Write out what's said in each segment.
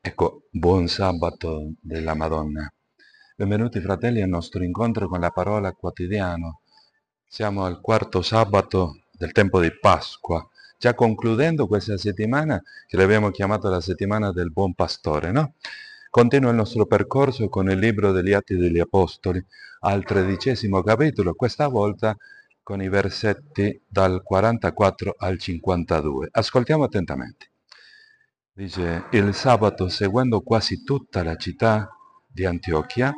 Ecco, buon sabato della Madonna. Benvenuti fratelli al nostro incontro con la parola quotidiano. Siamo al quarto sabato del tempo di Pasqua, già concludendo questa settimana che l'abbiamo chiamata la settimana del buon pastore, no? Continua il nostro percorso con il libro degli Atti degli Apostoli, al tredicesimo capitolo, questa volta con i versetti dal 44 al 52. Ascoltiamo attentamente. Dice, il sabato seguendo quasi tutta la città di Antiochia,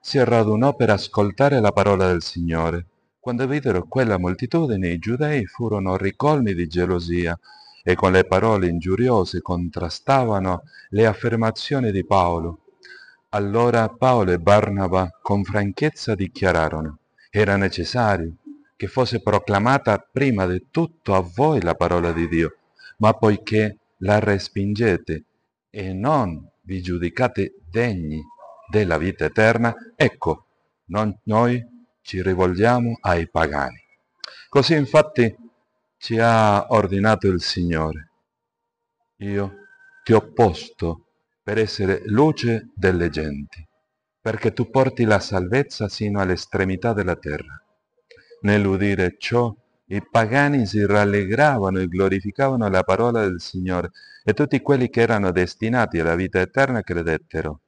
si radunò per ascoltare la parola del Signore. Quando videro quella moltitudine, i giudei furono ricolmi di gelosia e con le parole ingiuriose contrastavano le affermazioni di Paolo. Allora Paolo e Barnaba con franchezza dichiararono, era necessario che fosse proclamata prima di tutto a voi la parola di Dio, ma poiché la respingete e non vi giudicate degni della vita eterna, ecco, noi ci rivolgiamo ai pagani. Così infatti ci ha ordinato il Signore. Io ti ho posto per essere luce delle genti, perché tu porti la salvezza sino all'estremità della terra. Nell'udire ciò, i pagani si rallegravano e glorificavano la parola del Signore e tutti quelli che erano destinati alla vita eterna credettero.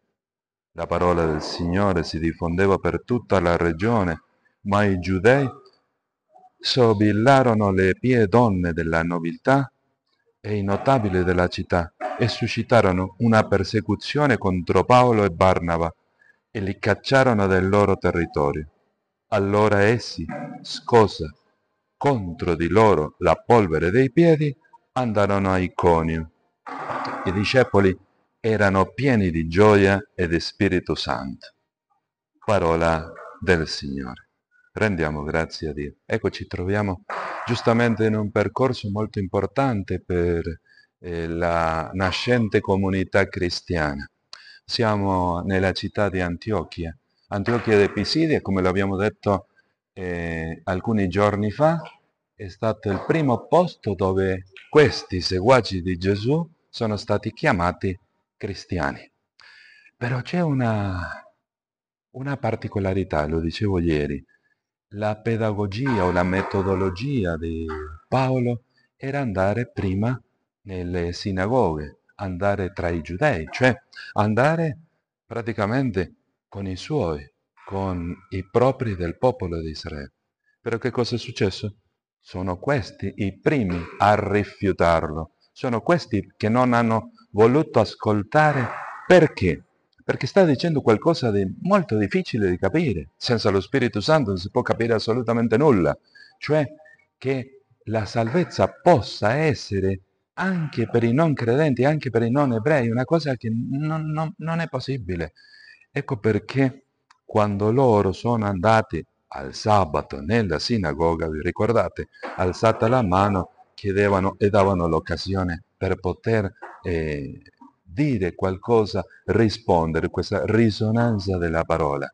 La parola del Signore si diffondeva per tutta la regione, ma i giudei sobillarono le pie donne della nobiltà e i notabili della città e suscitarono una persecuzione contro Paolo e Barnaba e li cacciarono del loro territorio. Allora essi, scossa contro di loro la polvere dei piedi, andarono a Iconium. I discepoli erano pieni di gioia e di Spirito Santo. Parola del Signore. Rendiamo grazie a Dio. Ecco, ci troviamo giustamente in un percorso molto importante per eh, la nascente comunità cristiana. Siamo nella città di Antiochia, Antiochia di Pisidia, come l'abbiamo detto eh, alcuni giorni fa è stato il primo posto dove questi seguaci di Gesù sono stati chiamati cristiani. Però c'è una, una particolarità, lo dicevo ieri, la pedagogia o la metodologia di Paolo era andare prima nelle sinagoghe, andare tra i giudei, cioè andare praticamente con i suoi, con i propri del popolo di Israele. Però che cosa è successo? Sono questi i primi a rifiutarlo, sono questi che non hanno voluto ascoltare perché? Perché sta dicendo qualcosa di molto difficile di capire, senza lo Spirito Santo non si può capire assolutamente nulla, cioè che la salvezza possa essere anche per i non credenti, anche per i non ebrei, una cosa che non, non, non è possibile. Ecco perché quando loro sono andati al sabato nella sinagoga, vi ricordate, alzata la mano, chiedevano e davano l'occasione per poter eh, dire qualcosa, rispondere, questa risonanza della parola.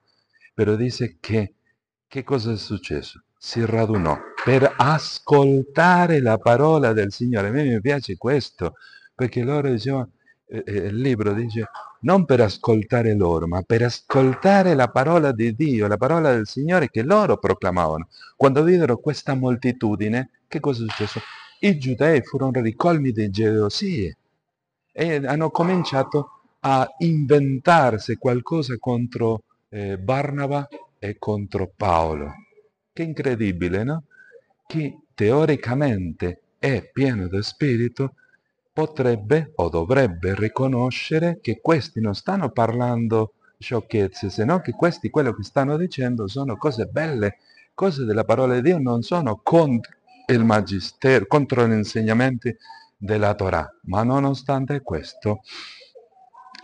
Però dice che che cosa è successo? Si radunò per ascoltare la parola del Signore. A me mi piace questo, perché loro dicevano, eh, eh, il libro dice non per ascoltare loro, ma per ascoltare la parola di Dio, la parola del Signore che loro proclamavano. Quando videro questa moltitudine, che cosa è successo? I giudei furono ricolmi di gelosie e hanno cominciato a inventarsi qualcosa contro eh, Barnaba e contro Paolo. Che incredibile, no? Chi teoricamente è pieno di spirito potrebbe o dovrebbe riconoscere che questi non stanno parlando sciocchezze, se no che questi quello che stanno dicendo sono cose belle, cose della parola di Dio, non sono contro il magistero, contro gli insegnamenti della Torah. Ma nonostante questo,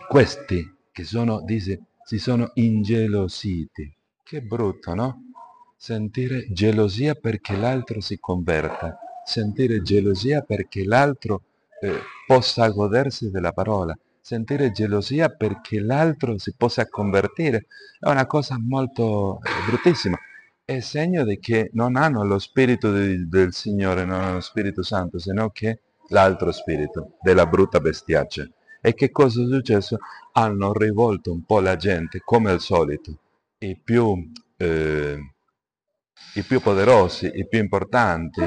questi che sono, dice, si sono ingelositi. Che brutto, no? Sentire gelosia perché l'altro si converta, sentire gelosia perché l'altro eh, possa godersi della parola, sentire gelosia perché l'altro si possa convertire, è una cosa molto eh, bruttissima. È segno di che non hanno lo spirito di, del Signore, non hanno lo Spirito Santo, se no che l'altro spirito della brutta bestiaccia. E che cosa è successo? Hanno rivolto un po' la gente, come al solito, i più, eh, i più poderosi, i più importanti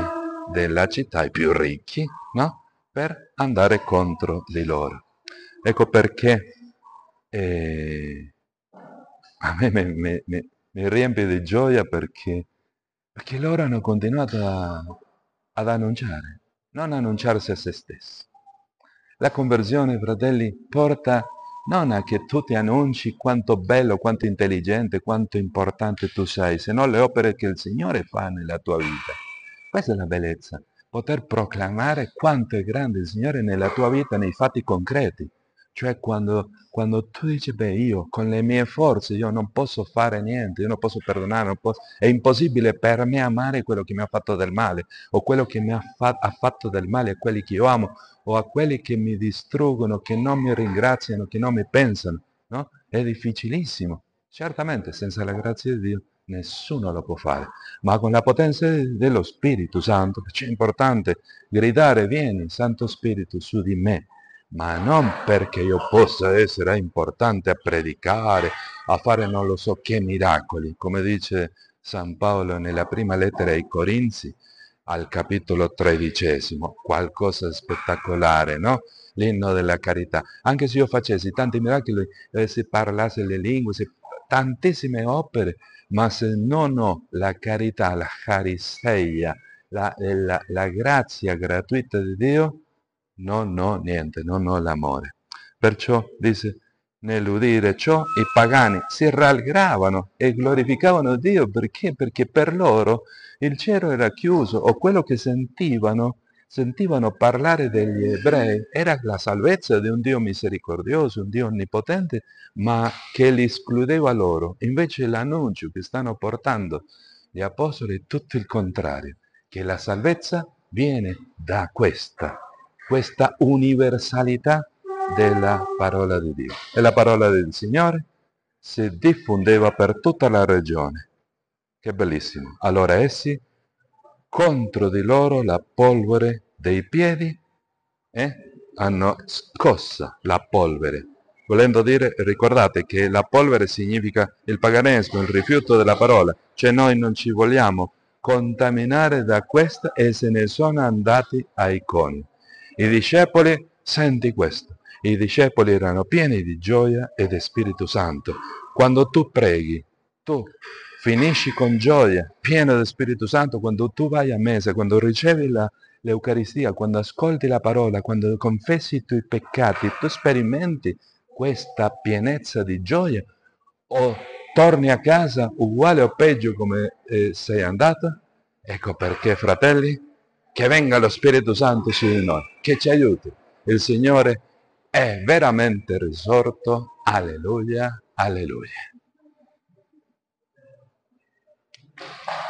della città, i più ricchi, no? per andare contro di loro. Ecco perché eh, a me mi, mi, mi, riempie di gioia perché, perché loro hanno continuato a, ad annunciare, non annunciarsi a se stessi. La conversione, fratelli, porta non a che tu ti annunci quanto bello, quanto intelligente, quanto importante tu sei, se no le opere che il Signore fa nella tua vita. Questa è la bellezza poter proclamare quanto è grande il Signore nella tua vita, nei fatti concreti. Cioè quando, quando tu dici, beh, io con le mie forze, io non posso fare niente, io non posso perdonare, non posso, è impossibile per me amare quello che mi ha fatto del male, o quello che mi ha, fa- ha fatto del male a quelli che io amo, o a quelli che mi distruggono, che non mi ringraziano, che non mi pensano. No? È difficilissimo, certamente, senza la grazia di Dio nessuno lo può fare, ma con la potenza dello Spirito Santo, perciò è importante gridare vieni Santo Spirito su di me, ma non perché io possa essere importante a predicare, a fare non lo so che miracoli, come dice San Paolo nella prima lettera ai Corinzi, al capitolo tredicesimo, qualcosa spettacolare, no? L'inno della carità. Anche se io facessi tanti miracoli, eh, se parlasse le lingue, se tantissime opere, ma se non ho la carità, la chariseia, la, eh, la, la grazia gratuita di Dio, non ho niente, non ho l'amore. Perciò dice, nell'udire ciò i pagani si rallegravano e glorificavano Dio perché? Perché per loro il cielo era chiuso o quello che sentivano sentivano parlare degli ebrei era la salvezza di un Dio misericordioso, un Dio onnipotente, ma che li escludeva loro. Invece l'annuncio che stanno portando gli apostoli è tutto il contrario, che la salvezza viene da questa, questa universalità della parola di Dio. E la parola del Signore si diffondeva per tutta la regione. Che bellissimo. Allora essi contro di loro la polvere dei piedi e eh, hanno scossa la polvere. Volendo dire, ricordate che la polvere significa il paganesimo, il rifiuto della parola, cioè noi non ci vogliamo contaminare da questa e se ne sono andati ai coni. I discepoli, senti questo, i discepoli erano pieni di gioia e di Spirito Santo. Quando tu preghi, tu finisci con gioia, pieno del Spirito Santo, quando tu vai a mesa, quando ricevi la, l'Eucaristia, quando ascolti la parola, quando confessi i tuoi peccati, tu sperimenti questa pienezza di gioia o torni a casa uguale o peggio come eh, sei andata? Ecco perché, fratelli, che venga lo Spirito Santo su di noi, che ci aiuti. Il Signore è veramente risorto. Alleluia, alleluia. Thank you.